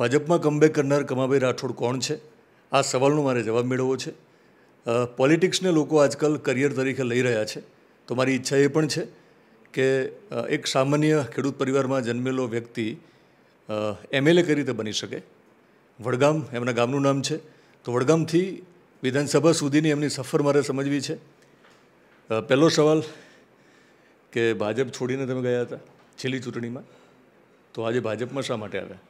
ભાજપમાં કમબેક કરનાર કમાભાઈ રાઠોડ કોણ છે આ સવાલનો મારે જવાબ મેળવવો છે પોલિટિક્સને લોકો આજકાલ કરિયર તરીકે લઈ રહ્યા છે તો મારી ઈચ્છા એ પણ છે કે એક સામાન્ય ખેડૂત પરિવારમાં જન્મેલો વ્યક્તિ એમએલએ કઈ રીતે બની શકે વડગામ એમના ગામનું નામ છે તો વડગામથી વિધાનસભા સુધીની એમની સફર મારે સમજવી છે પહેલો સવાલ કે ભાજપ છોડીને તમે ગયા હતા છેલ્લી ચૂંટણીમાં તો આજે ભાજપમાં શા માટે આવ્યા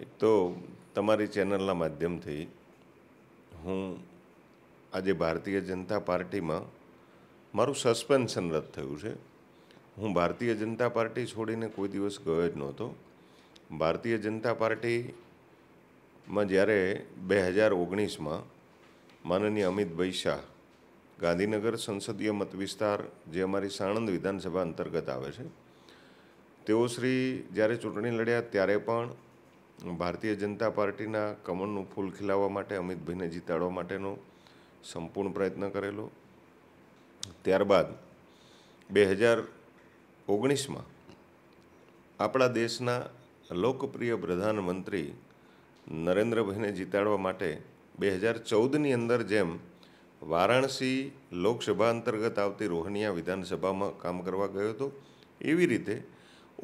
એક તો તમારી ચેનલના માધ્યમથી હું આજે ભારતીય જનતા પાર્ટીમાં મારું સસ્પેન્શન રદ થયું છે હું ભારતીય જનતા પાર્ટી છોડીને કોઈ દિવસ ગયો જ નહોતો ભારતીય જનતા પાર્ટીમાં જ્યારે બે હજાર ઓગણીસમાં માનનીય અમિતભાઈ શાહ ગાંધીનગર સંસદીય મતવિસ્તાર જે અમારી સાણંદ વિધાનસભા અંતર્ગત આવે છે તેઓ શ્રી જ્યારે ચૂંટણી લડ્યા ત્યારે પણ ભારતીય જનતા પાર્ટીના કમળનું ફૂલ ખીલાવવા માટે અમિતભાઈને જીતાડવા માટેનો સંપૂર્ણ પ્રયત્ન કરેલો ત્યારબાદ બે હજાર ઓગણીસમાં આપણા દેશના લોકપ્રિય પ્રધાનમંત્રી નરેન્દ્રભાઈને જીતાડવા માટે બે હજાર ચૌદની અંદર જેમ વારાણસી લોકસભા અંતર્ગત આવતી રોહનિયા વિધાનસભામાં કામ કરવા ગયો હતો એવી રીતે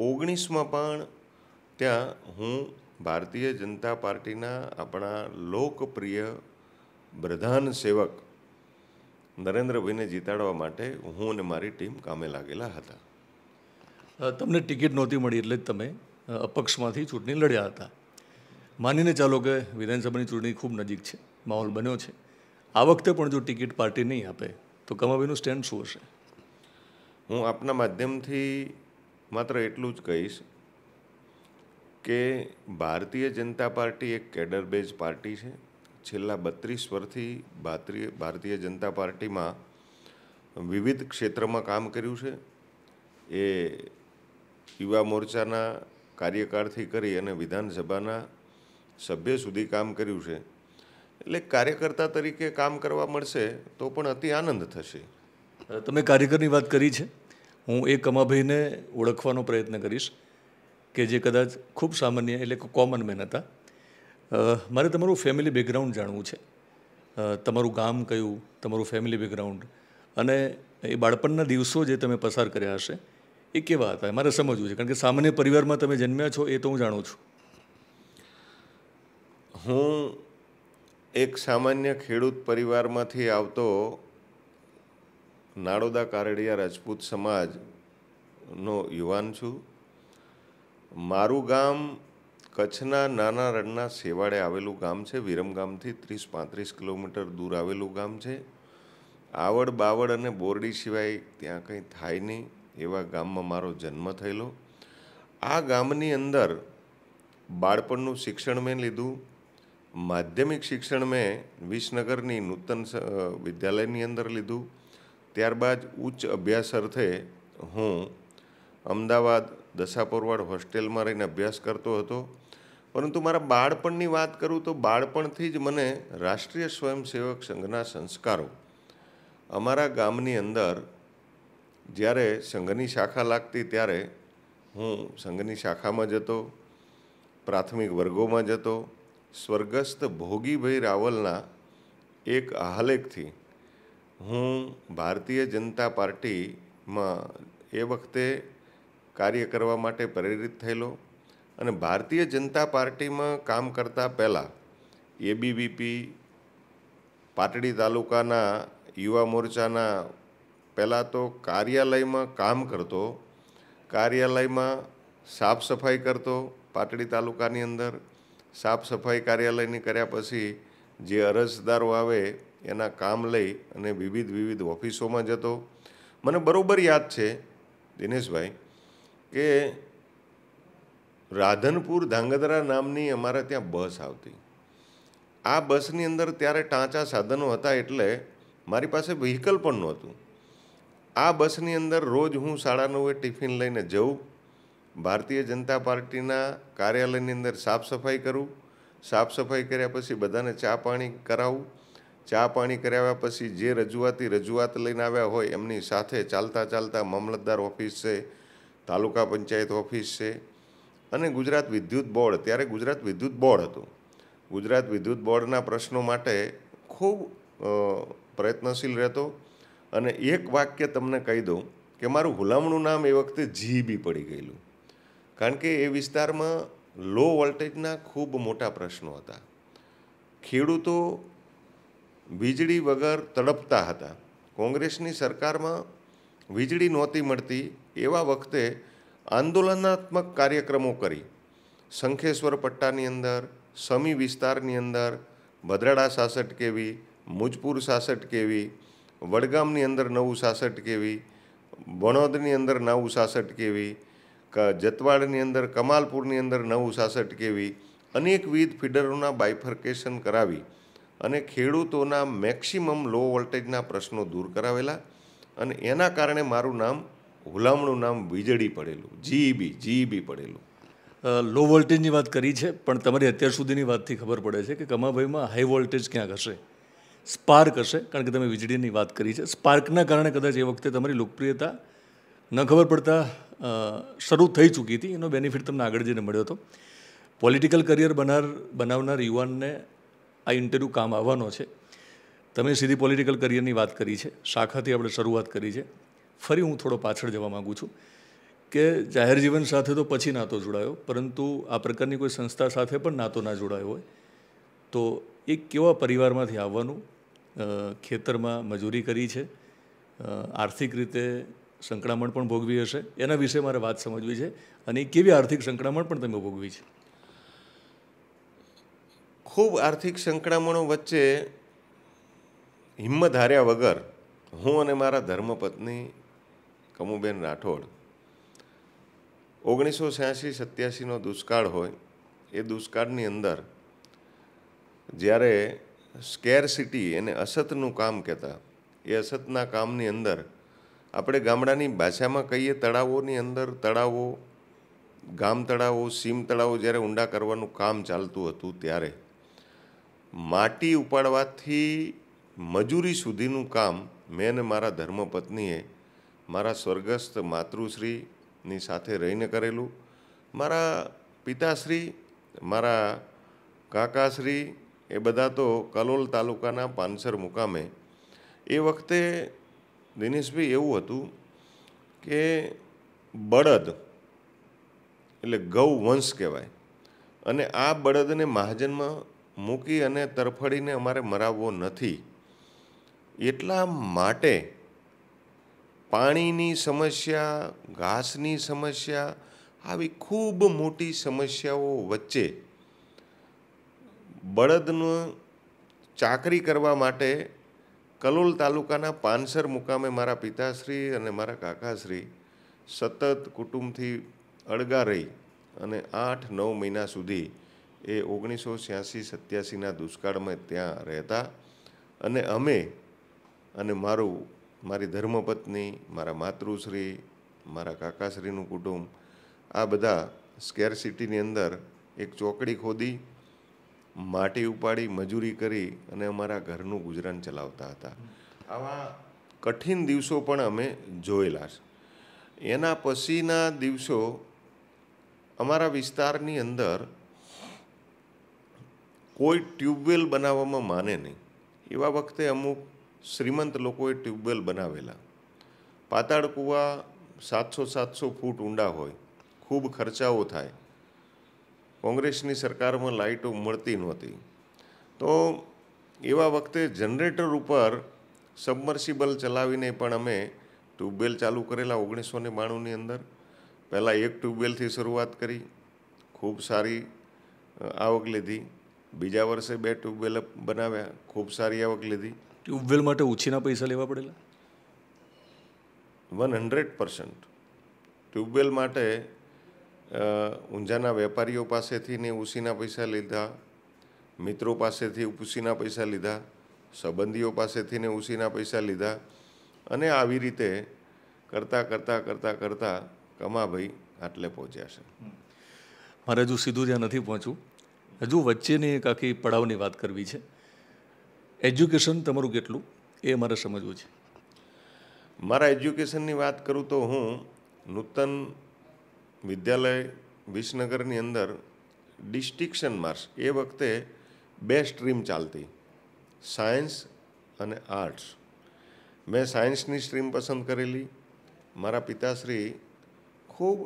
ઓગણીસમાં પણ ત્યાં હું ભારતીય જનતા પાર્ટીના આપણા લોકપ્રિય પ્રધાન સેવક નરેન્દ્રભાઈને જીતાડવા માટે હું અને મારી ટીમ કામે લાગેલા હતા તમને ટિકિટ નહોતી મળી એટલે જ તમે અપક્ષમાંથી ચૂંટણી લડ્યા હતા માનીને ચાલો કે વિધાનસભાની ચૂંટણી ખૂબ નજીક છે માહોલ બન્યો છે આ વખતે પણ જો ટિકિટ પાર્ટી નહીં આપે તો કમાવીનું સ્ટેન્ડ શું હશે હું આપના માધ્યમથી માત્ર એટલું જ કહીશ કે ભારતીય જનતા પાર્ટી એક કેડર બેઝ પાર્ટી છે છેલ્લા બત્રીસ વર્ષથી ભારતીય ભારતીય જનતા પાર્ટીમાં વિવિધ ક્ષેત્રમાં કામ કર્યું છે એ યુવા મોરચાના કાર્યકાળથી કરી અને વિધાનસભાના સભ્ય સુધી કામ કર્યું છે એટલે કાર્યકર્તા તરીકે કામ કરવા મળશે તો પણ અતિ આનંદ થશે તમે કાર્યકરની વાત કરી છે હું એ કમાભાઈને ઓળખવાનો પ્રયત્ન કરીશ કે જે કદાચ ખૂબ સામાન્ય એટલે કોમન મેન હતા મારે તમારું ફેમિલી બેકગ્રાઉન્ડ જાણવું છે તમારું ગામ કયું તમારું ફેમિલી બેકગ્રાઉન્ડ અને એ બાળપણના દિવસો જે તમે પસાર કર્યા હશે એ કેવા હતા મારે સમજવું છે કારણ કે સામાન્ય પરિવારમાં તમે જન્મ્યા છો એ તો હું જાણું છું હું એક સામાન્ય ખેડૂત પરિવારમાંથી આવતો નાડોદા કારડિયા રાજપૂત સમાજનો યુવાન છું મારું ગામ કચ્છના નાના રણના સેવાડે આવેલું ગામ છે વિરમગામથી ત્રીસ પાંત્રીસ કિલોમીટર દૂર આવેલું ગામ છે આવડ બાવડ અને બોરડી સિવાય ત્યાં કંઈ થાય નહીં એવા ગામમાં મારો જન્મ થયેલો આ ગામની અંદર બાળપણનું શિક્ષણ મેં લીધું માધ્યમિક શિક્ષણ મેં વિસનગરની નૂતન વિદ્યાલયની અંદર લીધું ત્યારબાદ ઉચ્ચ અભ્યાસ અર્થે હું અમદાવાદ દશાપોરવાડ હોસ્ટેલમાં રહીને અભ્યાસ કરતો હતો પરંતુ મારા બાળપણની વાત કરું તો બાળપણથી જ મને રાષ્ટ્રીય સ્વયંસેવક સંઘના સંસ્કારો અમારા ગામની અંદર જ્યારે સંઘની શાખા લાગતી ત્યારે હું સંઘની શાખામાં જતો પ્રાથમિક વર્ગોમાં જતો સ્વર્ગસ્થ ભોગીભાઈ રાવલના એક આલેખથી હું ભારતીય જનતા પાર્ટીમાં એ વખતે કાર્ય કરવા માટે પ્રેરિત થયેલો અને ભારતીય જનતા પાર્ટીમાં કામ કરતા પહેલાં એબીવીપી પાટડી તાલુકાના યુવા મોરચાના પહેલાં તો કાર્યાલયમાં કામ કરતો કાર્યાલયમાં સાફ સફાઈ કરતો પાટડી તાલુકાની અંદર સાફ સફાઈ કાર્યાલયની કર્યા પછી જે અરજદારો આવે એના કામ લઈ અને વિવિધ વિવિધ ઓફિસોમાં જતો મને બરાબર યાદ છે દિનેશભાઈ કે રાધનપુર ધાંગધ્રા નામની અમારે ત્યાં બસ આવતી આ બસની અંદર ત્યારે ટાંચા સાધનો હતા એટલે મારી પાસે વ્હીકલ પણ નહોતું આ બસની અંદર રોજ હું સાડા નવે ટિફિન લઈને જઉં ભારતીય જનતા પાર્ટીના કાર્યાલયની અંદર સાફ સફાઈ કરું સાફ સફાઈ કર્યા પછી બધાને ચા પાણી કરાવું ચા પાણી કરાવ્યા પછી જે રજૂઆતી રજૂઆત લઈને આવ્યા હોય એમની સાથે ચાલતા ચાલતા મામલતદાર ઓફિસ છે તાલુકા પંચાયત ઓફિસ છે અને ગુજરાત વિદ્યુત બોર્ડ ત્યારે ગુજરાત વિદ્યુત બોર્ડ હતું ગુજરાત વિદ્યુત બોર્ડના પ્રશ્નો માટે ખૂબ પ્રયત્નશીલ રહેતો અને એક વાક્ય તમને કહી દઉં કે મારું હુલામણું નામ એ વખતે જીબી પડી ગયેલું કારણ કે એ વિસ્તારમાં લો વોલ્ટેજના ખૂબ મોટા પ્રશ્નો હતા ખેડૂતો વીજળી વગર તડપતા હતા કોંગ્રેસની સરકારમાં વીજળી નહોતી મળતી એવા વખતે આંદોલનાત્મક કાર્યક્રમો કરી શંખેશ્વર પટ્ટાની અંદર સમી વિસ્તારની અંદર ભદ્રડા સાસઠ કેવી મુજપુર સાસઠ કેવી વડગામની અંદર નવું સાસઠ કેવી બણોદની અંદર નવું સાસઠ કેવી જતવાડની અંદર કમાલપુરની અંદર નવું સાસઠ કેવી અનેકવિધ ફીડરોના બાયફર્કેશન કરાવી અને ખેડૂતોના મેક્સિમમ લો વોલ્ટેજના પ્રશ્નો દૂર કરાવેલા અને એના કારણે મારું નામ હુલામણું નામ વીજળી પડેલું જીઈબી જીઈબી પડેલું લો વોલ્ટેજની વાત કરી છે પણ તમારી અત્યાર સુધીની વાતથી ખબર પડે છે કે કમાભાઈમાં હાઈ વોલ્ટેજ ક્યાંક હશે સ્પાર્ક હશે કારણ કે તમે વીજળીની વાત કરી છે સ્પાર્કના કારણે કદાચ એ વખતે તમારી લોકપ્રિયતા ન ખબર પડતા શરૂ થઈ ચૂકી હતી એનો બેનિફિટ તમને આગળ જઈને મળ્યો હતો પોલિટિકલ કરિયર બનાર બનાવનાર યુવાનને આ ઇન્ટરવ્યૂ કામ આવવાનો છે તમે સીધી પોલિટિકલ કરિયરની વાત કરી છે શાખાથી આપણે શરૂઆત કરી છે ફરી હું થોડો પાછળ જવા માગું છું કે જાહેર જીવન સાથે તો પછી નાતો જોડાયો પરંતુ આ પ્રકારની કોઈ સંસ્થા સાથે પણ નાતો ના જોડાયો હોય તો એ કેવા પરિવારમાંથી આવવાનું ખેતરમાં મજૂરી કરી છે આર્થિક રીતે સંકળામણ પણ ભોગવી હશે એના વિશે મારે વાત સમજવી છે અને કેવી આર્થિક સંકળામણ પણ તમે ભોગવી છે ખૂબ આર્થિક સંકળામણો વચ્ચે હિંમત હાર્યા વગર હું અને મારા ધર્મપત્ની કમુબેન રાઠોડ ઓગણીસો છ્યાસી સત્યાસીનો દુષ્કાળ હોય એ દુષ્કાળની અંદર જ્યારે સ્કેર સિટી એને અસતનું કામ કહેતા એ અસતના કામની અંદર આપણે ગામડાની ભાષામાં કહીએ તળાવોની અંદર તળાવો ગામ તળાવો સીમ તળાવો જ્યારે ઊંડા કરવાનું કામ ચાલતું હતું ત્યારે માટી ઉપાડવાથી મજૂરી સુધીનું કામ મેં અને મારા ધર્મપત્નીએ મારા સ્વર્ગસ્થ માતૃશ્રીની સાથે રહીને કરેલું મારા પિતાશ્રી મારા કાકાશ્રી એ બધા તો કલોલ તાલુકાના પાનસર મુકામે એ વખતે દિનેશભાઈ એવું હતું કે બળદ એટલે ગૌ વંશ કહેવાય અને આ બળદને મહાજન્મ મૂકી અને તરફડીને અમારે મરાવવો નથી એટલા માટે પાણીની સમસ્યા ઘાસની સમસ્યા આવી ખૂબ મોટી સમસ્યાઓ વચ્ચે બળદનું ચાકરી કરવા માટે કલોલ તાલુકાના પાનસર મુકામે મારા પિતાશ્રી અને મારા કાકાશ્રી સતત કુટુંબથી અળગા રહી અને આઠ નવ મહિના સુધી એ ઓગણીસો છ્યાસી સત્યાસીના દુષ્કાળમાં ત્યાં રહેતા અને અમે અને મારું મારી ધર્મપત્ની મારા માતૃશ્રી મારા કાકાશ્રીનું કુટુંબ આ બધા સ્કેર સિટીની અંદર એક ચોકડી ખોદી માટી ઉપાડી મજૂરી કરી અને અમારા ઘરનું ગુજરાન ચલાવતા હતા આવા કઠિન દિવસો પણ અમે જોયેલા છે એના પછીના દિવસો અમારા વિસ્તારની અંદર કોઈ ટ્યુબવેલ બનાવવામાં માને નહીં એવા વખતે અમુક શ્રીમંત લોકોએ ટ્યુબવેલ બનાવેલા પાતાળ કૂવા સાતસો સાતસો ફૂટ ઊંડા હોય ખૂબ ખર્ચાઓ થાય કોંગ્રેસની સરકારમાં લાઇટો મળતી નહોતી તો એવા વખતે જનરેટર ઉપર સબમર્સિબલ ચલાવીને પણ અમે ટ્યુબવેલ ચાલુ કરેલા ઓગણીસો ને બાણુંની અંદર પહેલાં એક ટ્યુબવેલથી શરૂઆત કરી ખૂબ સારી આવક લીધી બીજા વર્ષે બે ટ્યુબવેલ બનાવ્યા ખૂબ સારી આવક લીધી ટ્યુબવેલ માટે ઓછીના પૈસા લેવા પડેલા વન હંડ્રેડ પર્સન્ટ ટ્યુબવેલ માટે ઊંઝાના વેપારીઓ પાસેથી ને ઉસીના પૈસા લીધા મિત્રો પાસેથી ઉસીના પૈસા લીધા સંબંધીઓ પાસેથી ને ઉસીના પૈસા લીધા અને આવી રીતે કરતાં કરતાં કરતાં કરતાં કમાભાઈ આટલે પહોંચ્યા છે મારે હજુ સીધું ત્યાં નથી પહોંચવું હજુ વચ્ચેની એક આખી પડાવની વાત કરવી છે એજ્યુકેશન તમારું કેટલું એ મારે સમજવું છે મારા એજ્યુકેશનની વાત કરું તો હું નૂતન વિદ્યાલય વિસનગરની અંદર ડિસ્ટિક્શન માર્ક્સ એ વખતે બે સ્ટ્રીમ ચાલતી સાયન્સ અને આર્ટ્સ મેં સાયન્સની સ્ટ્રીમ પસંદ કરેલી મારા પિતાશ્રી ખૂબ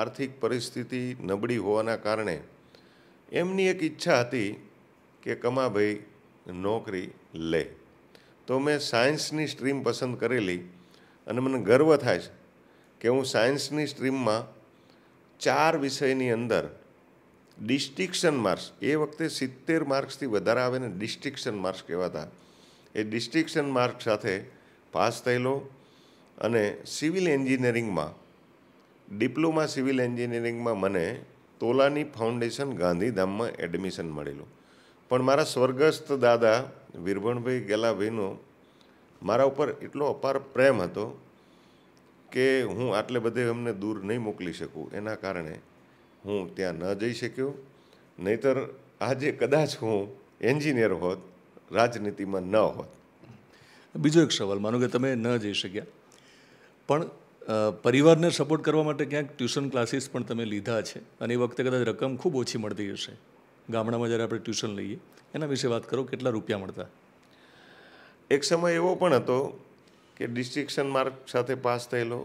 આર્થિક પરિસ્થિતિ નબળી હોવાના કારણે એમની એક ઈચ્છા હતી કે કમાભાઈ નોકરી લે તો મેં સાયન્સની સ્ટ્રીમ પસંદ કરેલી અને મને ગર્વ થાય છે કે હું સાયન્સની સ્ટ્રીમમાં ચાર વિષયની અંદર ડિસ્ટિક્શન માર્ક્સ એ વખતે સિત્તેર માર્ક્સથી વધારે આવે ને ડિસ્ટિક્શન માર્ક્સ કહેવાતા એ ડિસ્ટિક્શન માર્ક્સ સાથે પાસ થયેલો અને સિવિલ એન્જિનિયરિંગમાં ડિપ્લોમા સિવિલ એન્જિનિયરિંગમાં મને તોલાની ફાઉન્ડેશન ગાંધીધામમાં એડમિશન મળેલું પણ મારા સ્વર્ગસ્થ દાદા વીરભણભાઈ ગેલાભાઈનો મારા ઉપર એટલો અપાર પ્રેમ હતો કે હું આટલે બધે અમને દૂર નહીં મોકલી શકું એના કારણે હું ત્યાં ન જઈ શક્યો નહીતર આજે કદાચ હું એન્જિનિયર હોત રાજનીતિમાં ન હોત બીજો એક સવાલ માનો કે તમે ન જઈ શક્યા પણ પરિવારને સપોર્ટ કરવા માટે ક્યાંક ટ્યુશન ક્લાસીસ પણ તમે લીધા છે અને એ વખતે કદાચ રકમ ખૂબ ઓછી મળતી હશે ગામડામાં જ્યારે આપણે ટ્યુશન લઈએ એના વિશે વાત કરો કેટલા રૂપિયા મળતા એક સમય એવો પણ હતો કે ડિસ્ટ્રિક્શન માર્ક સાથે પાસ થયેલો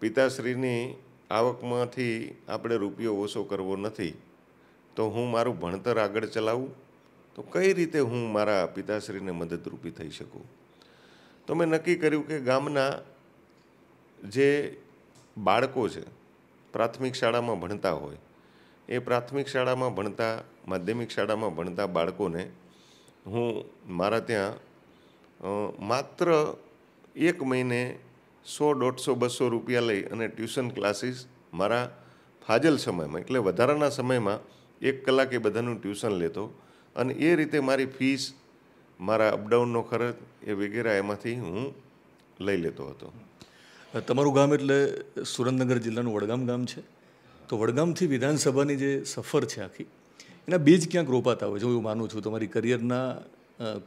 પિતાશ્રીની આવકમાંથી આપણે રૂપિયો ઓછો કરવો નથી તો હું મારું ભણતર આગળ ચલાવું તો કઈ રીતે હું મારા પિતાશ્રીને મદદરૂપી થઈ શકું તો મેં નક્કી કર્યું કે ગામના જે બાળકો છે પ્રાથમિક શાળામાં ભણતા હોય એ પ્રાથમિક શાળામાં ભણતા માધ્યમિક શાળામાં ભણતા બાળકોને હું મારા ત્યાં માત્ર એક મહિને સો દોઢસો બસો રૂપિયા લઈ અને ટ્યુશન ક્લાસીસ મારા ફાજલ સમયમાં એટલે વધારાના સમયમાં એક કલાક એ બધાનું ટ્યુશન લેતો અને એ રીતે મારી ફીસ મારા અપડાઉનનો ખર્ચ એ વગેરે એમાંથી હું લઈ લેતો હતો તમારું ગામ એટલે સુરેન્દ્રનગર જિલ્લાનું વડગામ ગામ છે તો વડગામથી વિધાનસભાની જે સફર છે આખી એના બીજ ક્યાંક રોપાતા હોય છે હું માનું છું તમારી કરિયરના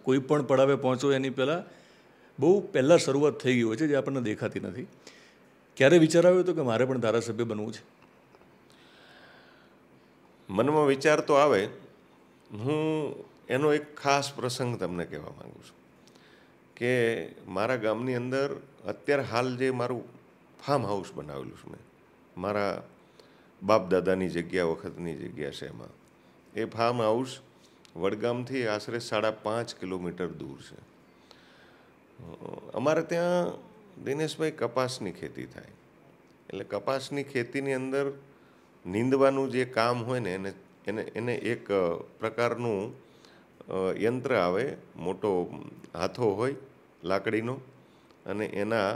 કોઈ પણ પડાવે પહોંચો એની પહેલાં બહુ પહેલાં શરૂઆત થઈ ગઈ હોય છે જે આપણને દેખાતી નથી ક્યારે વિચાર આવ્યો હતો કે મારે પણ ધારાસભ્ય બનવું છે મનમાં વિચાર તો આવે હું એનો એક ખાસ પ્રસંગ તમને કહેવા માગું છું કે મારા ગામની અંદર અત્યારે હાલ જે મારું ફાર્મ હાઉસ બનાવેલું છે મેં મારા બાપદાદાની જગ્યા વખતની જગ્યા છે એમાં એ ફાર્મ હાઉસ વડગામથી આશરે સાડા પાંચ કિલોમીટર દૂર છે અમારે ત્યાં દિનેશભાઈ કપાસની ખેતી થાય એટલે કપાસની ખેતીની અંદર નીંદવાનું જે કામ હોય ને એને એને એને એક પ્રકારનું યંત્ર આવે મોટો હાથો હોય લાકડીનો અને એના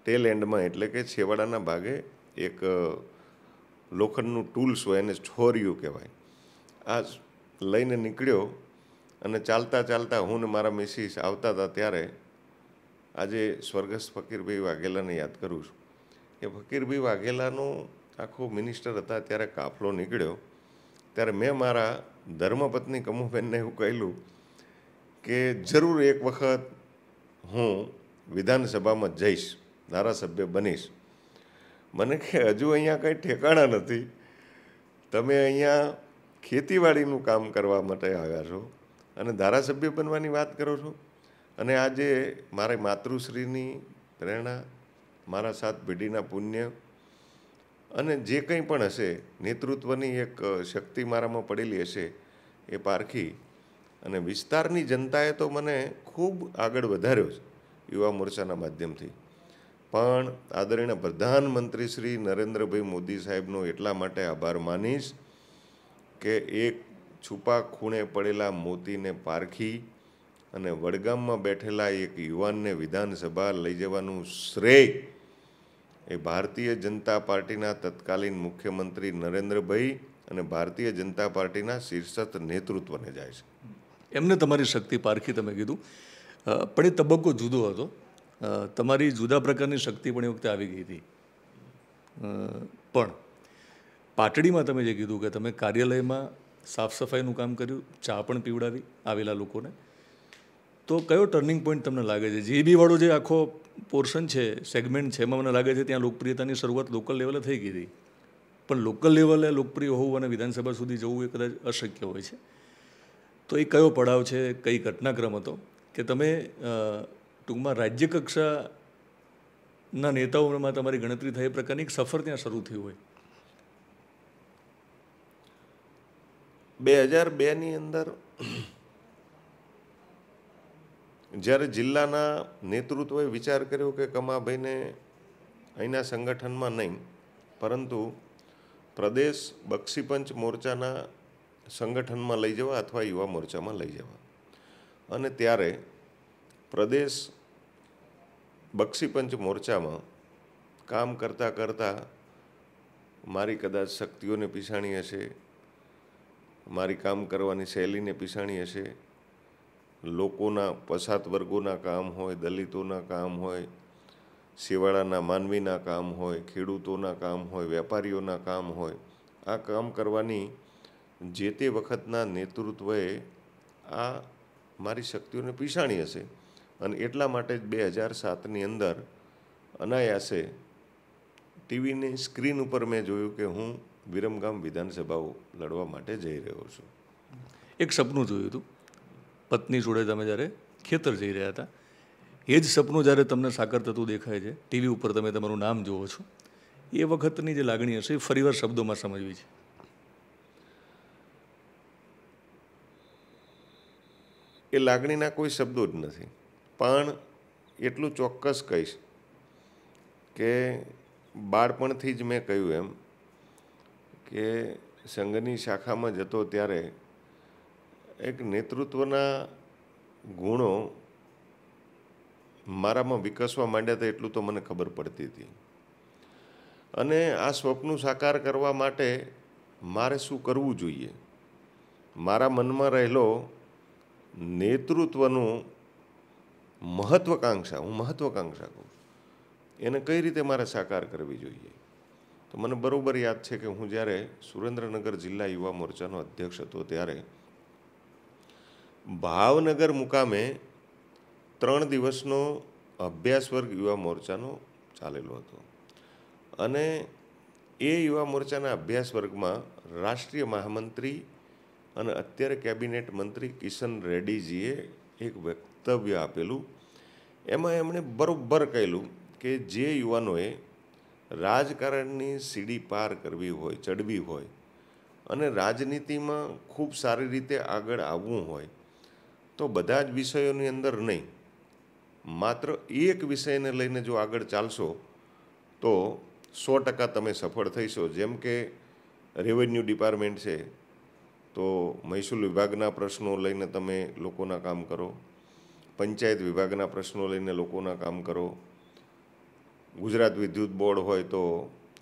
ટેલ એન્ડમાં એટલે કે છેવાડાના ભાગે એક લોખંડનું ટૂલ્સ હોય એને છોરિયું કહેવાય આ લઈને નીકળ્યો અને ચાલતા ચાલતા હું ને મારા મિસિસ આવતા હતા ત્યારે આજે સ્વર્ગસ્થ ફકીરભાઈ વાઘેલાને યાદ કરું છું એ ફકીરભાઈ વાઘેલાનો આખો મિનિસ્ટર હતા ત્યારે કાફલો નીકળ્યો ત્યારે મેં મારા ધર્મપત્ની કમુબેનને એવું કહેલું કે જરૂર એક વખત હું વિધાનસભામાં જઈશ ધારાસભ્ય બનીશ મને કે હજુ અહીંયા કંઈ ઠેકાણા નથી તમે અહીંયા ખેતીવાડીનું કામ કરવા માટે આવ્યા છો અને ધારાસભ્ય બનવાની વાત કરો છો અને આજે મારી માતૃશ્રીની પ્રેરણા મારા સાથ પેઢીના પુણ્ય અને જે કંઈ પણ હશે નેતૃત્વની એક શક્તિ મારામાં પડેલી હશે એ પારખી અને વિસ્તારની જનતાએ તો મને ખૂબ આગળ વધાર્યો છે યુવા મોરચાના માધ્યમથી પણ આદરણીય પ્રધાનમંત્રી શ્રી નરેન્દ્રભાઈ મોદી સાહેબનો એટલા માટે આભાર માનીશ કે એક છુપા ખૂણે પડેલા મોતીને પારખી અને વડગામમાં બેઠેલા એક યુવાનને વિધાનસભા લઈ જવાનું શ્રેય એ ભારતીય જનતા પાર્ટીના તત્કાલીન મુખ્યમંત્રી નરેન્દ્રભાઈ અને ભારતીય જનતા પાર્ટીના શીર્ષક નેતૃત્વને જાય છે એમને તમારી શક્તિ પારખી તમે કીધું પણ એ તબક્કો જુદો હતો તમારી જુદા પ્રકારની શક્તિ પણ એ વખતે આવી ગઈ હતી પણ પાટડીમાં તમે જે કીધું કે તમે કાર્યાલયમાં સાફ સફાઈનું કામ કર્યું ચા પણ પીવડાવી આવેલા લોકોને તો કયો ટર્નિંગ પોઈન્ટ તમને લાગે છે જીબીવાળો જે આખો પોર્શન છે સેગમેન્ટ છે એમાં મને લાગે છે ત્યાં લોકપ્રિયતાની શરૂઆત લોકલ લેવલે થઈ ગઈ હતી પણ લોકલ લેવલે લોકપ્રિય હોવું અને વિધાનસભા સુધી જવું એ કદાચ અશક્ય હોય છે તો એ કયો પડાવ છે કઈ ઘટનાક્રમ હતો કે તમે ટૂંકમાં રાજ્ય કક્ષાના નેતાઓમાં તમારી ગણતરી થાય એ પ્રકારની એક સફર ત્યાં શરૂ થઈ હોય બે હજાર બેની અંદર જ્યારે જિલ્લાના નેતૃત્વએ વિચાર કર્યો કે કમાભાઈને અહીંના સંગઠનમાં નહીં પરંતુ પ્રદેશ બક્ષીપંચ મોરચાના સંગઠનમાં લઈ જવા અથવા યુવા મોરચામાં લઈ જવા અને ત્યારે પ્રદેશ બક્ષીપંચ મોરચામાં કામ કરતાં કરતાં મારી કદાચ શક્તિઓને પીસાણી હશે મારી કામ કરવાની શૈલીને પીસાણી હશે લોકોના પછાત વર્ગોના કામ હોય દલિતોના કામ હોય શિવાળાના માનવીના કામ હોય ખેડૂતોના કામ હોય વેપારીઓના કામ હોય આ કામ કરવાની જે તે વખતના નેતૃત્વએ આ મારી શક્તિઓને પીસાણી હશે અને એટલા માટે જ બે હજાર સાતની અંદર અનાયાસે ટીવીની સ્ક્રીન ઉપર મેં જોયું કે હું વિરમગામ વિધાનસભાઓ લડવા માટે જઈ રહ્યો છું એક સપનું જોયું હતું પત્ની જોડે તમે જ્યારે ખેતર જઈ રહ્યા હતા એ જ સપનું જ્યારે તમને સાકર થતું દેખાય છે ટીવી ઉપર તમે તમારું નામ જુઓ છો એ વખતની જે લાગણી હશે એ ફરીવાર શબ્દોમાં સમજવી છે એ લાગણીના કોઈ શબ્દો જ નથી પણ એટલું ચોક્કસ કહીશ કે બાળપણથી જ મેં કહ્યું એમ કે સંઘની શાખામાં જતો ત્યારે એક નેતૃત્વના ગુણો મારામાં વિકસવા માંડ્યા હતા એટલું તો મને ખબર પડતી હતી અને આ સ્વપ્નું સાકાર કરવા માટે મારે શું કરવું જોઈએ મારા મનમાં રહેલો નેતૃત્વનું મહત્વકાંક્ષા હું મહત્વકાંક્ષા કહું એને કઈ રીતે મારે સાકાર કરવી જોઈએ તો મને બરાબર યાદ છે કે હું જ્યારે સુરેન્દ્રનગર જિલ્લા યુવા મોરચાનો અધ્યક્ષ હતો ત્યારે ભાવનગર મુકામે ત્રણ દિવસનો અભ્યાસ વર્ગ યુવા મોરચાનો ચાલેલો હતો અને એ યુવા મોરચાના અભ્યાસ વર્ગમાં રાષ્ટ્રીય મહામંત્રી અને અત્યારે કેબિનેટ મંત્રી કિશન રેડ્ડીજીએ એક વ્યક્તિ વક્તવ્ય આપેલું એમાં એમણે બરોબર કહેલું કે જે યુવાનોએ રાજકારણની સીડી પાર કરવી હોય ચડવી હોય અને રાજનીતિમાં ખૂબ સારી રીતે આગળ આવવું હોય તો બધા જ વિષયોની અંદર નહીં માત્ર એક વિષયને લઈને જો આગળ ચાલશો તો સો ટકા તમે સફળ થઈશો જેમ કે રેવન્યુ ડિપાર્ટમેન્ટ છે તો મહેસૂલ વિભાગના પ્રશ્નો લઈને તમે લોકોના કામ કરો પંચાયત વિભાગના પ્રશ્નો લઈને લોકોના કામ કરો ગુજરાત વિદ્યુત બોર્ડ હોય તો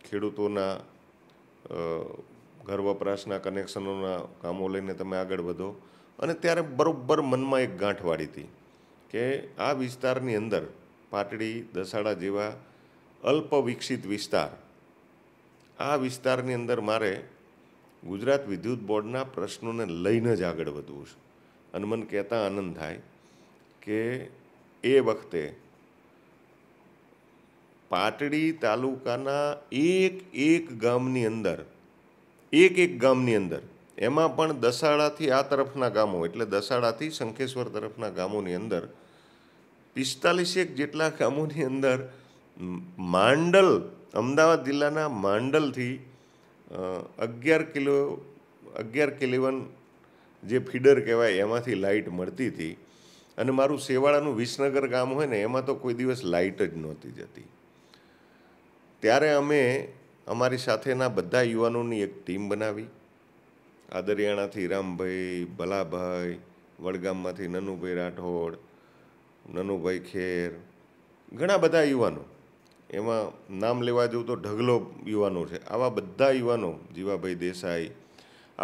ખેડૂતોના ઘર વપરાશના કનેક્શનોના કામો લઈને તમે આગળ વધો અને ત્યારે બરોબર મનમાં એક ગાંઠ વાળી હતી કે આ વિસ્તારની અંદર પાટડી દસાડા જેવા અલ્પ વિકસિત વિસ્તાર આ વિસ્તારની અંદર મારે ગુજરાત વિદ્યુત બોર્ડના પ્રશ્નોને લઈને જ આગળ વધવું છે અને મને કહેતા આનંદ થાય કે એ વખતે પાટડી તાલુકાના એક એક ગામની અંદર એક એક ગામની અંદર એમાં પણ દસાડાથી આ તરફના ગામો એટલે દસાડાથી શંખેશ્વર તરફના ગામોની અંદર પિસ્તાલીસેક જેટલા ગામોની અંદર માંડલ અમદાવાદ જિલ્લાના માંડલથી અગિયાર કિલો અગિયાર કિલેવન જે ફીડર કહેવાય એમાંથી લાઇટ મળતી હતી અને મારું સેવાળાનું વિસનગર ગામ હોય ને એમાં તો કોઈ દિવસ લાઇટ જ નહોતી જતી ત્યારે અમે અમારી સાથેના બધા યુવાનોની એક ટીમ બનાવી આદરિયાણાથી રામભાઈ ભલાભાઈ વડગામમાંથી નનુભાઈ રાઠોડ નનુભાઈ ખેર ઘણા બધા યુવાનો એમાં નામ લેવા જેવું તો ઢગલો યુવાનો છે આવા બધા યુવાનો જીવાભાઈ દેસાઈ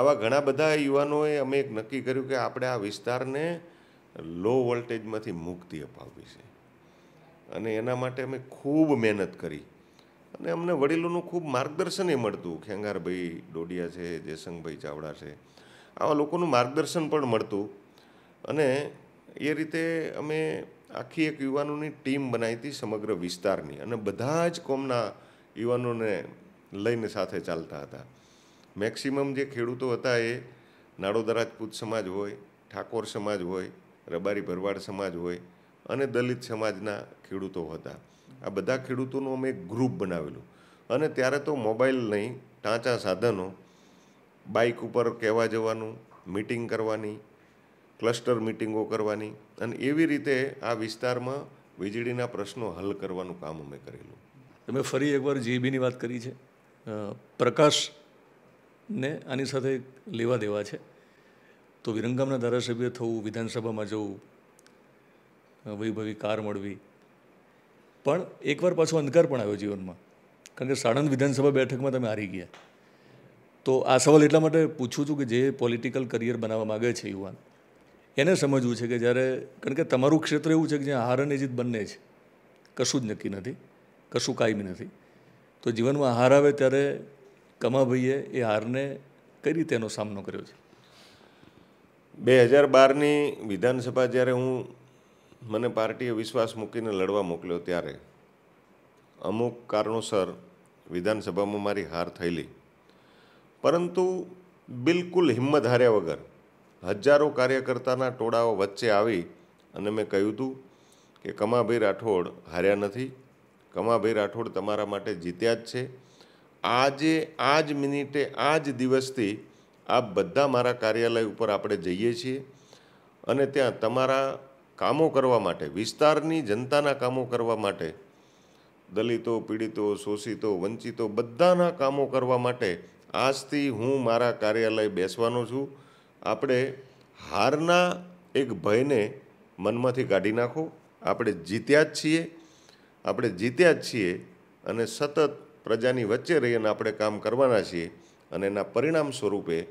આવા ઘણા બધા યુવાનોએ અમે એક નક્કી કર્યું કે આપણે આ વિસ્તારને લો વોલ્ટેજમાંથી મુક્તિ અપાવવી છે અને એના માટે અમે ખૂબ મહેનત કરી અને અમને વડીલોનું ખૂબ માર્ગદર્શન એ મળતું ખેંગારભાઈ ડોડિયા છે જયસંગભાઈ ચાવડા છે આવા લોકોનું માર્ગદર્શન પણ મળતું અને એ રીતે અમે આખી એક યુવાનોની ટીમ બનાવી હતી સમગ્ર વિસ્તારની અને બધા જ કોમના યુવાનોને લઈને સાથે ચાલતા હતા મેક્સિમમ જે ખેડૂતો હતા એ નાડોદ સમાજ હોય ઠાકોર સમાજ હોય રબારી ભરવાડ સમાજ હોય અને દલિત સમાજના ખેડૂતો હતા આ બધા ખેડૂતોનું અમે એક ગ્રુપ બનાવેલું અને ત્યારે તો મોબાઈલ નહીં ટાંચા સાધનો બાઇક ઉપર કહેવા જવાનું મિટિંગ કરવાની ક્લસ્ટર મિટિંગો કરવાની અને એવી રીતે આ વિસ્તારમાં વીજળીના પ્રશ્નો હલ કરવાનું કામ અમે કરેલું તમે ફરી એકવાર જીબીની વાત કરી છે પ્રકાશને આની સાથે લેવા દેવા છે તો વિરંગામના ધારાસભ્ય થવું વિધાનસભામાં જવું વૈભવી કાર મળવી પણ એકવાર પાછો અંધકાર પણ આવ્યો જીવનમાં કારણ કે સાણંદ વિધાનસભા બેઠકમાં તમે હારી ગયા તો આ સવાલ એટલા માટે પૂછું છું કે જે પોલિટિકલ કરિયર બનાવવા માગે છે યુવાન એને સમજવું છે કે જ્યારે કારણ કે તમારું ક્ષેત્ર એવું છે કે જ્યાં હાર અને જીત બંને છે કશું જ નક્કી નથી કશું કાયમી નથી તો જીવનમાં હાર આવે ત્યારે કમાભાઈએ એ હારને કઈ રીતે એનો સામનો કર્યો છે બે હજાર બારની વિધાનસભા જ્યારે હું મને પાર્ટીએ વિશ્વાસ મૂકીને લડવા મોકલ્યો ત્યારે અમુક કારણોસર વિધાનસભામાં મારી હાર થયેલી પરંતુ બિલકુલ હિંમત હાર્યા વગર હજારો કાર્યકર્તાના ટોળાઓ વચ્ચે આવી અને મેં કહ્યું હતું કે કમાભાઈ રાઠોડ હાર્યા નથી કમાભાઈ રાઠોડ તમારા માટે જીત્યા જ છે આજે આ જ મિનિટે આ જ દિવસથી આ બધા મારા કાર્યાલય ઉપર આપણે જઈએ છીએ અને ત્યાં તમારા કામો કરવા માટે વિસ્તારની જનતાના કામો કરવા માટે દલિતો પીડિતો શોષિતો વંચિતો બધાના કામો કરવા માટે આજથી હું મારા કાર્યાલય બેસવાનો છું આપણે હારના એક ભયને મનમાંથી કાઢી નાખો આપણે જીત્યા જ છીએ આપણે જીત્યા જ છીએ અને સતત પ્રજાની વચ્ચે રહીને આપણે કામ કરવાના છીએ અને એના પરિણામ સ્વરૂપે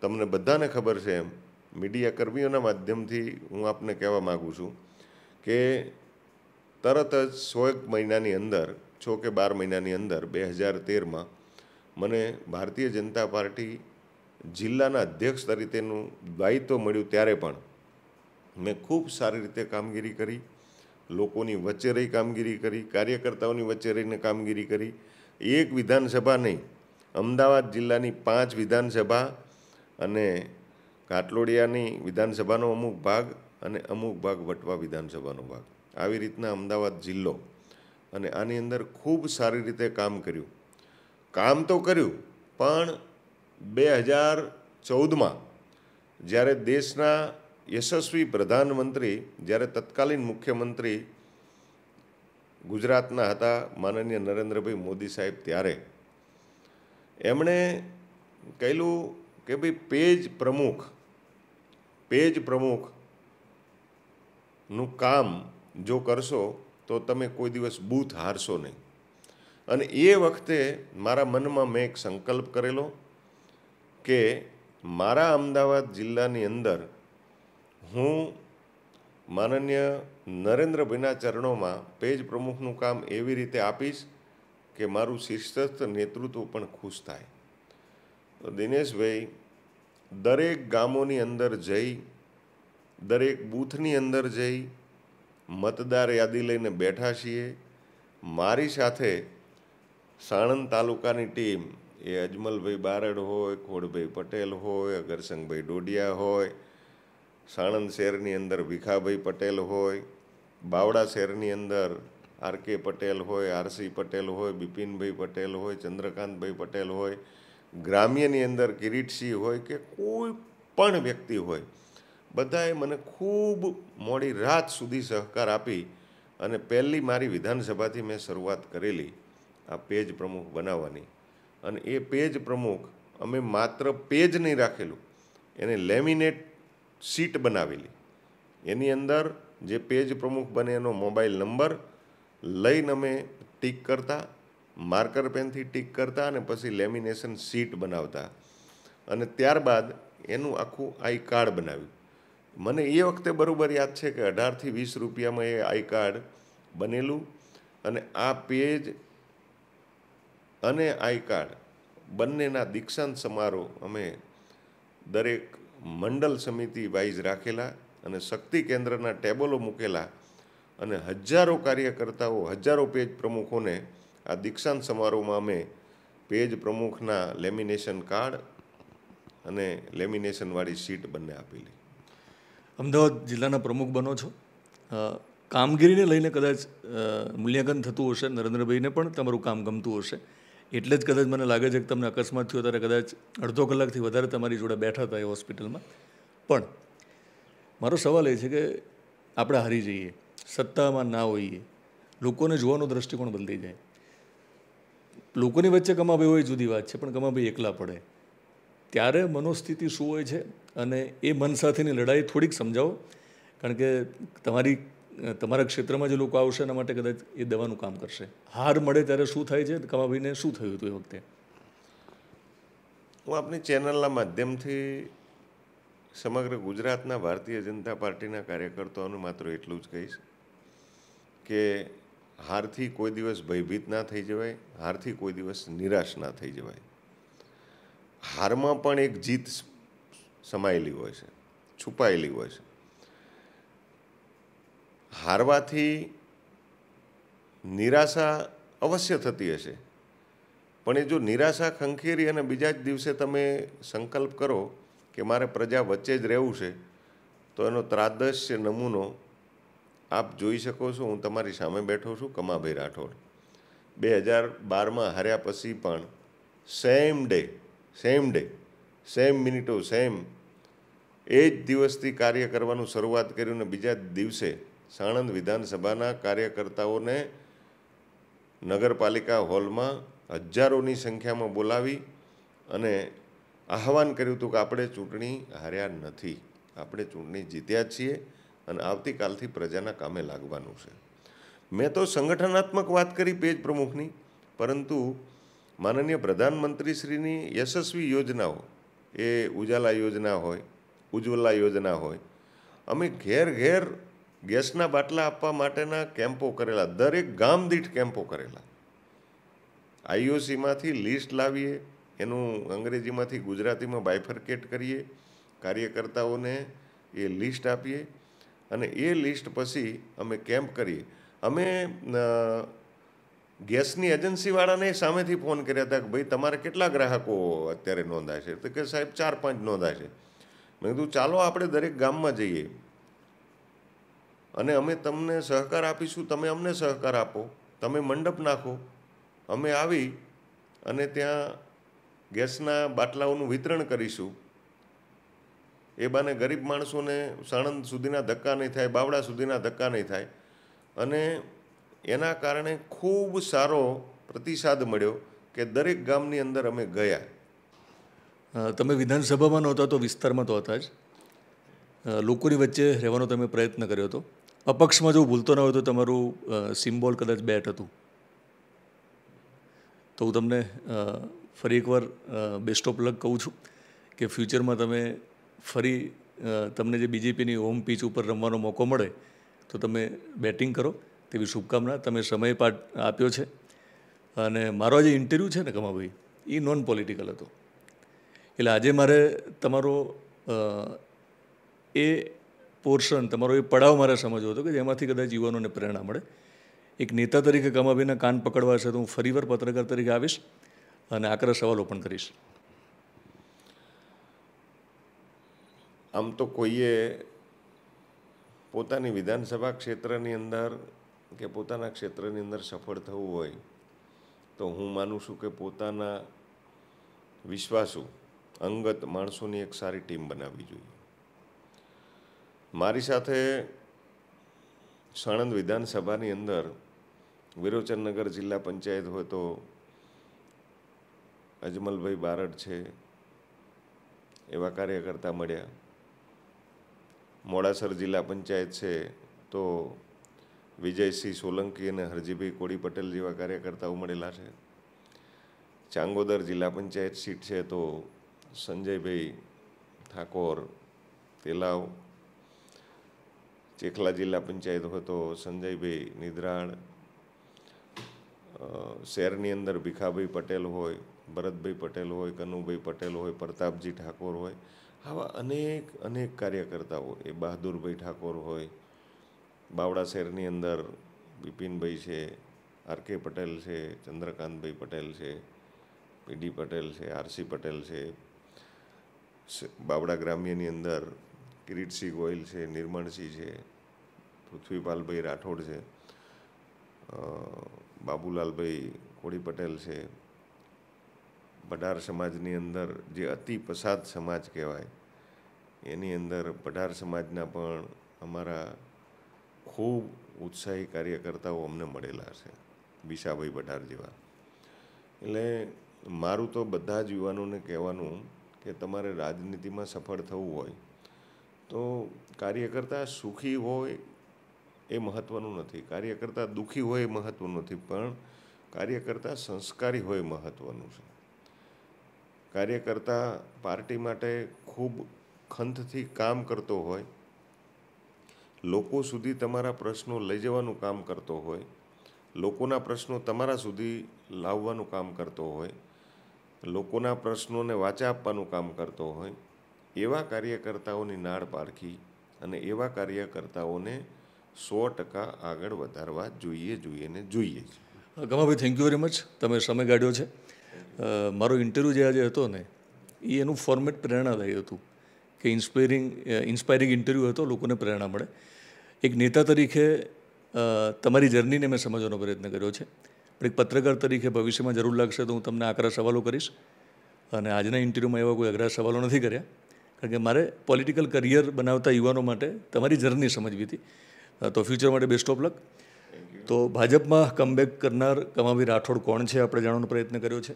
તમને બધાને ખબર છે એમ મીડિયા કર્મીઓના માધ્યમથી હું આપને કહેવા માગું છું કે તરત જ સો એક મહિનાની અંદર છો કે બાર મહિનાની અંદર બે હજાર તેરમાં મને ભારતીય જનતા પાર્ટી જિલ્લાના અધ્યક્ષ તરીકેનું દાયિત્વ મળ્યું ત્યારે પણ મેં ખૂબ સારી રીતે કામગીરી કરી લોકોની વચ્ચે રહી કામગીરી કરી કાર્યકર્તાઓની વચ્ચે રહીને કામગીરી કરી એક વિધાનસભા નહીં અમદાવાદ જિલ્લાની પાંચ વિધાનસભા અને ઘાટલોડિયાની વિધાનસભાનો અમુક ભાગ અને અમુક ભાગ વટવા વિધાનસભાનો ભાગ આવી રીતના અમદાવાદ જિલ્લો અને આની અંદર ખૂબ સારી રીતે કામ કર્યું કામ તો કર્યું પણ બે હજાર ચૌદમાં જ્યારે દેશના યશસ્વી પ્રધાનમંત્રી જ્યારે તત્કાલીન મુખ્યમંત્રી ગુજરાતના હતા માનનીય નરેન્દ્રભાઈ મોદી સાહેબ ત્યારે એમણે કહેલું કે ભાઈ પેજ પ્રમુખ પેજ પ્રમુખનું કામ જો કરશો તો તમે કોઈ દિવસ બૂથ હારશો નહીં અને એ વખતે મારા મનમાં મેં એક સંકલ્પ કરેલો કે મારા અમદાવાદ જિલ્લાની અંદર હું માનનીય નરેન્દ્રભાઈના ચરણોમાં પેજ પ્રમુખનું કામ એવી રીતે આપીશ કે મારું શીર્ષસ્થ નેતૃત્વ પણ ખુશ થાય તો દિનેશભાઈ દરેક ગામોની અંદર જઈ દરેક બૂથની અંદર જઈ મતદાર યાદી લઈને બેઠા છીએ મારી સાથે સાણંદ તાલુકાની ટીમ એ અજમલભાઈ બારડ હોય ખોડભાઈ પટેલ હોય અગરસંગભાઈ ડોડિયા હોય સાણંદ શહેરની અંદર ભીખાભાઈ પટેલ હોય બાવડા શહેરની અંદર આર કે પટેલ હોય આરસી પટેલ હોય બિપિનભાઈ પટેલ હોય ચંદ્રકાંતભાઈ પટેલ હોય ગ્રામ્યની અંદર કિરીટસિંહ હોય કે કોઈ પણ વ્યક્તિ હોય બધાએ મને ખૂબ મોડી રાત સુધી સહકાર આપી અને પહેલી મારી વિધાનસભાથી મેં શરૂઆત કરેલી આ પેજ પ્રમુખ બનાવવાની અને એ પેજ પ્રમુખ અમે માત્ર પેજ નહીં રાખેલું એને લેમિનેટ સીટ બનાવેલી એની અંદર જે પેજ પ્રમુખ બને એનો મોબાઈલ નંબર લઈને અમે ટીક કરતા માર્કર પેનથી ટીક કરતા અને પછી લેમિનેશન શીટ બનાવતા અને ત્યારબાદ એનું આખું આઈ કાર્ડ બનાવ્યું મને એ વખતે બરાબર યાદ છે કે અઢારથી વીસ રૂપિયામાં એ આઈ કાર્ડ બનેલું અને આ પેજ અને આઈ કાર્ડ બંનેના દીક્ષાંત સમારોહ અમે દરેક મંડળ સમિતિ વાઇઝ રાખેલા અને શક્તિ કેન્દ્રના ટેબલો મૂકેલા અને હજારો કાર્યકર્તાઓ હજારો પેજ પ્રમુખોને આ દીક્ષાંત સમારોહમાં અમે પેજ પ્રમુખના લેમિનેશન કાર્ડ અને લેમિનેશનવાળી સીટ બંને આપેલી અમદાવાદ જિલ્લાના પ્રમુખ બનો છો કામગીરીને લઈને કદાચ મૂલ્યાંકન થતું હશે નરેન્દ્રભાઈને પણ તમારું કામ ગમતું હશે એટલે જ કદાચ મને લાગે છે કે તમને અકસ્માત થયો ત્યારે કદાચ અડધો કલાકથી વધારે તમારી જોડે બેઠા હતા એ હોસ્પિટલમાં પણ મારો સવાલ એ છે કે આપણે હારી જઈએ સત્તામાં ના હોઈએ લોકોને જોવાનો દ્રષ્ટિકોણ બદલી જાય લોકોની વચ્ચે કમાભાઈ હોય જુદી વાત છે પણ કમાભાઈ એકલા પડે ત્યારે મનોસ્થિતિ શું હોય છે અને એ મન સાથેની લડાઈ થોડીક સમજાવો કારણ કે તમારી તમારા ક્ષેત્રમાં જે લોકો આવશે એના માટે કદાચ એ દવાનું કામ કરશે હાર મળે ત્યારે શું થાય છે કમાભાઈને શું થયું હતું એ વખતે હું આપની ચેનલના માધ્યમથી સમગ્ર ગુજરાતના ભારતીય જનતા પાર્ટીના કાર્યકર્તાઓનું માત્ર એટલું જ કહીશ કે હારથી કોઈ દિવસ ભયભીત ના થઈ જવાય હારથી કોઈ દિવસ નિરાશ ના થઈ જવાય હારમાં પણ એક જીત સમાયેલી હોય છે છુપાયેલી હોય છે હારવાથી નિરાશા અવશ્ય થતી હશે પણ એ જો નિરાશા ખંખેરી અને બીજા જ દિવસે તમે સંકલ્પ કરો કે મારે પ્રજા વચ્ચે જ રહેવું છે તો એનો ત્રાદશ્ય નમૂનો આપ જોઈ શકો છો હું તમારી સામે બેઠો છું કમાભાઈ રાઠોડ બે હજાર બારમાં હાર્યા પછી પણ same day same day same મિનિટો સેમ એ જ દિવસથી કાર્ય કરવાનું શરૂઆત કર્યું ને બીજા દિવસે સાણંદ વિધાનસભાના કાર્યકર્તાઓને નગરપાલિકા હોલમાં હજારોની સંખ્યામાં બોલાવી અને આહવાન કર્યું હતું કે આપણે ચૂંટણી હાર્યા નથી આપણે ચૂંટણી જીત્યા છીએ અને આવતીકાલથી પ્રજાના કામે લાગવાનું છે મેં તો સંગઠનાત્મક વાત કરી પેજ પ્રમુખની પરંતુ માનનીય પ્રધાનમંત્રીશ્રીની યશસ્વી યોજનાઓ એ ઉજાલા યોજના હોય ઉજ્જવલા યોજના હોય અમે ઘેર ઘેર ગેસના બાટલા આપવા માટેના કેમ્પો કરેલા દરેક ગામ દીઠ કેમ્પો કરેલા આઈઓસીમાંથી લિસ્ટ લાવીએ એનું અંગ્રેજીમાંથી ગુજરાતીમાં બાયફર્કેટ કરીએ કાર્યકર્તાઓને એ લિસ્ટ આપીએ અને એ લિસ્ટ પછી અમે કેમ્પ કરીએ અમે ગેસની એજન્સીવાળાને સામેથી ફોન કર્યા હતા કે ભાઈ તમારે કેટલા ગ્રાહકો અત્યારે નોંધાય છે તો કે સાહેબ ચાર પાંચ નોંધાય છે મેં કીધું ચાલો આપણે દરેક ગામમાં જઈએ અને અમે તમને સહકાર આપીશું તમે અમને સહકાર આપો તમે મંડપ નાખો અમે આવી અને ત્યાં ગેસના બાટલાઓનું વિતરણ કરીશું એ બહાને ગરીબ માણસોને સાણંદ સુધીના ધક્કા નહીં થાય બાવડા સુધીના ધક્કા નહીં થાય અને એના કારણે ખૂબ સારો પ્રતિસાદ મળ્યો કે દરેક ગામની અંદર અમે ગયા તમે વિધાનસભામાં નહોતા તો વિસ્તારમાં તો હતા જ લોકોની વચ્ચે રહેવાનો તમે પ્રયત્ન કર્યો હતો અપક્ષમાં જો ભૂલતો ન હોય તો તમારું સિમ્બોલ કદાચ બેટ હતું તો હું તમને ફરી એકવાર બેસ્ટ ઓફ લક કહું છું કે ફ્યુચરમાં તમે ફરી તમને જે બીજેપીની હોમ પીચ ઉપર રમવાનો મોકો મળે તો તમે બેટિંગ કરો તેવી શુભકામના તમે સમય પાઠ આપ્યો છે અને મારો જે ઇન્ટરવ્યૂ છે ને કમાભાઈ એ નોન પોલિટિકલ હતો એટલે આજે મારે તમારો એ પોર્શન તમારો એ પડાવ મારે સમજવો હતો કે જેમાંથી કદાચ યુવાનોને પ્રેરણા મળે એક નેતા તરીકે કમાભાઈના કાન પકડવા છે તો હું ફરીવાર પત્રકાર તરીકે આવીશ અને આકરા સવાલો પણ કરીશ આમ તો કોઈએ પોતાની વિધાનસભા ક્ષેત્રની અંદર કે પોતાના ક્ષેત્રની અંદર સફળ થવું હોય તો હું માનું છું કે પોતાના વિશ્વાસુ અંગત માણસોની એક સારી ટીમ બનાવવી જોઈએ મારી સાથે સાણંદ વિધાનસભાની અંદર વિરોચનનગર જિલ્લા પંચાયત હોય તો અજમલભાઈ બારડ છે એવા કાર્યકર્તા મળ્યા મોડાસર જિલ્લા પંચાયત છે તો વિજયસિંહ સોલંકી અને હરજીભાઈ કોડી પટેલ જેવા કાર્યકર્તાઓ મળેલા છે ચાંગોદર જિલ્લા પંચાયત સીટ છે તો સંજયભાઈ ઠાકોર તેલાવ ચેખલા જિલ્લા પંચાયત હોય તો સંજયભાઈ નિદ્રાણ શહેરની અંદર ભીખાભાઈ પટેલ હોય ભરતભાઈ પટેલ હોય કનુભાઈ પટેલ હોય પ્રતાપજી ઠાકોર હોય આવા અનેક અનેક કાર્યકર્તાઓ એ બહાદુરભાઈ ઠાકોર હોય બાવડા શહેરની અંદર બિપિનભાઈ છે આર કે પટેલ છે ચંદ્રકાંતભાઈ પટેલ છે પીડી પટેલ છે આરસી પટેલ છે બાવડા ગ્રામ્યની અંદર કિરીટસિંહ ગોયલ છે નિર્મળસિંહ છે પૃથ્વીપાલભાઈ રાઠોડ છે બાબુલાલભાઈ કોળી પટેલ છે પઢાર સમાજની અંદર જે અતિ પસાદ સમાજ કહેવાય એની અંદર પઢાર સમાજના પણ અમારા ખૂબ ઉત્સાહી કાર્યકર્તાઓ અમને મળેલા છે બીશાભાઈ પઢાર જેવા એટલે મારું તો બધા જ યુવાનોને કહેવાનું કે તમારે રાજનીતિમાં સફળ થવું હોય તો કાર્યકર્તા સુખી હોય એ મહત્ત્વનું નથી કાર્યકર્તા દુઃખી હોય એ મહત્ત્વનું નથી પણ કાર્યકર્તા સંસ્કારી હોય મહત્ત્વનું છે કાર્યકર્તા પાર્ટી માટે ખૂબ ખંતથી કામ કરતો હોય લોકો સુધી તમારા પ્રશ્નો લઈ જવાનું કામ કરતો હોય લોકોના પ્રશ્નો તમારા સુધી લાવવાનું કામ કરતો હોય લોકોના પ્રશ્નોને વાચા આપવાનું કામ કરતો હોય એવા કાર્યકર્તાઓની નાળ પારખી અને એવા કાર્યકર્તાઓને સો ટકા આગળ વધારવા જોઈએ જોઈએ ને જોઈએ Gamabhai thank you very much તમે સમય કાઢ્યો છે મારો ઇન્ટરવ્યૂ જે આજે હતો ને એ એનું ફોર્મેટ પ્રેરણાદાયી હતું કે ઇન્સ્પાયરિંગ ઇન્સ્પાયરિંગ ઇન્ટરવ્યૂ હતો લોકોને પ્રેરણા મળે એક નેતા તરીકે તમારી જર્નીને મેં સમજવાનો પ્રયત્ન કર્યો છે પણ એક પત્રકાર તરીકે ભવિષ્યમાં જરૂર લાગશે તો હું તમને આકરા સવાલો કરીશ અને આજના ઇન્ટરવ્યૂમાં એવા કોઈ અઘરા સવાલો નથી કર્યા કારણ કે મારે પોલિટિકલ કરિયર બનાવતા યુવાનો માટે તમારી જર્ની સમજવી હતી તો ફ્યુચર માટે બેસ્ટ ઓફ લક તો ભાજપમાં કમબેક કરનાર કમાવી રાઠોડ કોણ છે આપણે જાણવાનો પ્રયત્ન કર્યો છે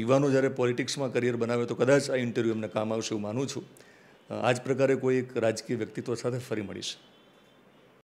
યુવાનો જ્યારે પોલિટિક્સમાં કરિયર બનાવે તો કદાચ આ ઇન્ટરવ્યૂ એમને કામ આવશે એવું માનું છું આ જ પ્રકારે કોઈ એક રાજકીય વ્યક્તિત્વ સાથે ફરી મળીશ